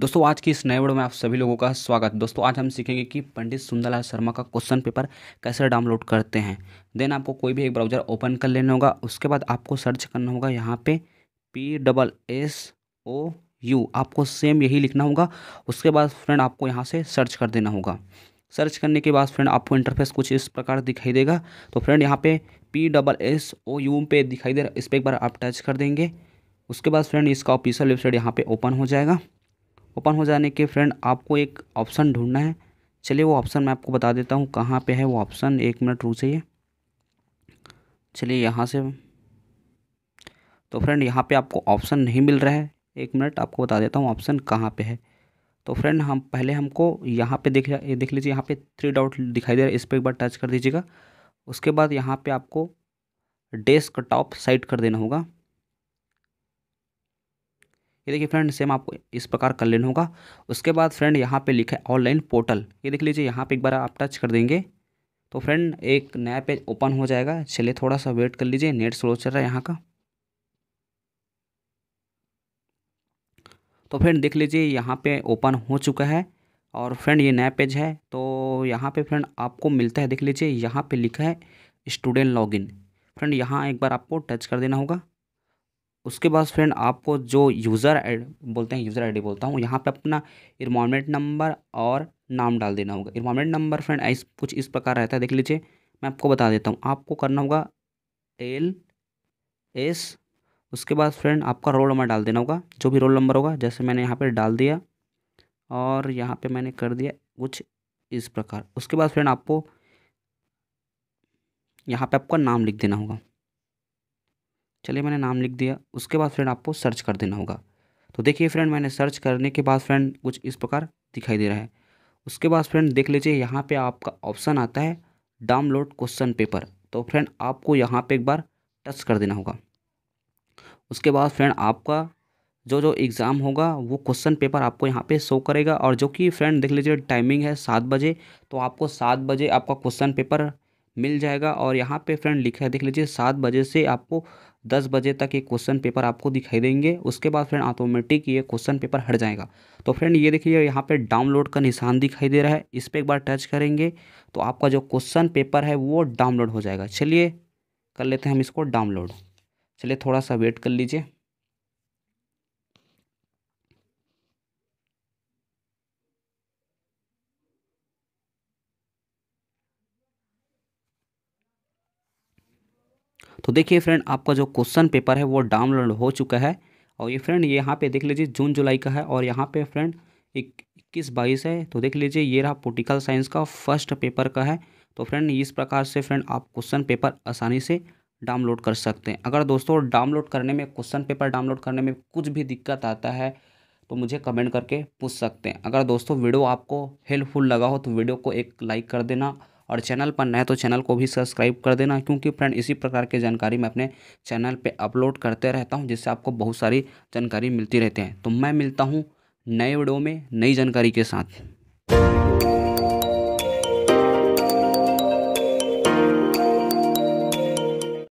दोस्तों आज की इस नए वीडियो में आप सभी लोगों का स्वागत दोस्तों आज हम सीखेंगे कि पंडित सुंदरलाल शर्मा का क्वेश्चन पेपर कैसे डाउनलोड करते हैं देन आपको कोई भी एक ब्राउज़र ओपन कर लेना होगा उसके बाद आपको सर्च करना होगा यहाँ पे P double S O U आपको सेम यही लिखना होगा उसके बाद फ्रेंड आपको यहाँ से सर्च कर देना होगा सर्च करने के बाद फ्रेंड आपको इंटरफेस कुछ इस प्रकार दिखाई देगा तो फ्रेंड यहाँ पे P double S O U पे दिखाई दे रहा है इस पर एक बार आप टच कर देंगे उसके बाद फ्रेंड इसका ऑफिशियल वेबसाइट यहाँ पे ओपन हो जाएगा ओपन हो जाने के फ्रेंड आपको एक ऑप्शन ढूंढना है चलिए वो ऑप्शन मैं आपको बता देता हूँ कहाँ पे है वो ऑप्शन एक मिनट रू जाइए चलिए यहाँ से तो फ्रेंड यहाँ पे आपको ऑप्शन नहीं मिल रहा है एक मिनट आपको बता देता हूँ ऑप्शन कहाँ पे है तो फ्रेंड हम पहले हमको यहाँ पे देख देख लीजिए यहाँ पे थ्री डॉट दिखाई दे रहा है इस पर एक बार टच कर दीजिएगा उसके बाद यहाँ पर आपको डेस्क टॉप साइट कर देना होगा ये देखिए फ्रेंड सेम आपको इस प्रकार कर लेना होगा उसके बाद फ्रेंड यहाँ पे लिखा है ऑनलाइन पोर्टल ये देख लीजिए यहाँ पे एक बार आप टच कर देंगे तो फ्रेंड एक नया पेज ओपन हो जाएगा चलिए थोड़ा सा वेट कर लीजिए नेट स्लो चल रहा है यहाँ का तो फ्रेंड देख लीजिए यहाँ पे ओपन हो चुका है और फ्रेंड ये नया पेज है तो यहाँ पे फ्रेंड आपको मिलता है देख लीजिए यहाँ पे लिखा है स्टूडेंट लॉगिन फ्रेंड यहाँ एक बार आपको टच कर देना होगा उसके बाद फ्रेंड आपको जो यूज़र आई बोलते हैं यूज़र आईडी बोलता हूँ यहाँ पे अपना इन्वामेंट नंबर और नाम डाल देना होगा इन्वामेंट नंबर फ्रेंड इस कुछ इस प्रकार रहता है देख लीजिए मैं आपको बता देता हूँ आपको करना होगा एल एस उसके बाद फ्रेंड आपका रोल नंबर डाल देना होगा जो भी रोल नंबर होगा जैसे मैंने यहाँ पर डाल दिया और यहाँ पर मैंने कर दिया कुछ इस प्रकार उसके बाद फ्रेंड आपको यहाँ पे आपका नाम लिख देना होगा चलिए मैंने नाम लिख दिया उसके बाद फ्रेंड आपको सर्च कर देना होगा तो देखिए फ्रेंड मैंने सर्च करने के बाद फ्रेंड कुछ इस प्रकार दिखाई दे रहा है उसके बाद फ्रेंड देख लीजिए यहाँ पे आपका ऑप्शन आता है डाउनलोड क्वेश्चन पेपर तो फ्रेंड आपको यहाँ पे एक बार टच कर देना होगा उसके बाद फ्रेंड आपका जो जो एग्ज़ाम होगा वो क्वेश्चन पेपर आपको यहाँ पे शो करेगा और जो कि फ्रेंड देख लीजिए टाइमिंग है सात बजे तो आपको सात बजे आपका क्वेश्चन पेपर मिल जाएगा और यहाँ पे फ्रेंड लिखा है देख लीजिए सात बजे से आपको दस बजे तक ये क्वेश्चन पेपर आपको दिखाई देंगे उसके बाद फ्रेंड ऑटोमेटिक ये क्वेश्चन पेपर हट जाएगा तो फ्रेंड ये देखिए यहाँ पे डाउनलोड का निशान दिखाई दे रहा है इस पर एक बार टच करेंगे तो आपका जो क्वेश्चन पेपर है वो डाउनलोड हो जाएगा चलिए कर लेते हैं हम इसको डाउनलोड चलिए थोड़ा सा वेट कर लीजिए तो देखिए फ्रेंड आपका जो क्वेश्चन पेपर है वो डाउनलोड हो चुका है और ये फ्रेंड ये यहाँ पे देख लीजिए जून जुलाई का है और यहाँ पे फ्रेंड इक्कीस बाईस है तो देख लीजिए ये रहा पोलिटिकल साइंस का फर्स्ट पेपर का है तो फ्रेंड इस प्रकार से फ्रेंड आप क्वेश्चन पेपर आसानी से डाउनलोड कर सकते हैं अगर दोस्तों डाउनलोड करने में क्वेश्चन पेपर डाउनलोड करने में कुछ भी दिक्कत आता है तो मुझे कमेंट करके पूछ सकते हैं अगर दोस्तों वीडियो आपको हेल्पफुल लगा हो तो वीडियो को एक लाइक कर देना और चैनल पर नए तो चैनल को भी सब्सक्राइब कर देना क्योंकि फ्रेंड इसी प्रकार की जानकारी मैं अपने चैनल पर अपलोड करते रहता हूँ जिससे आपको बहुत सारी जानकारी मिलती रहती है तो मैं मिलता हूँ नए वीडियो में नई जानकारी के साथ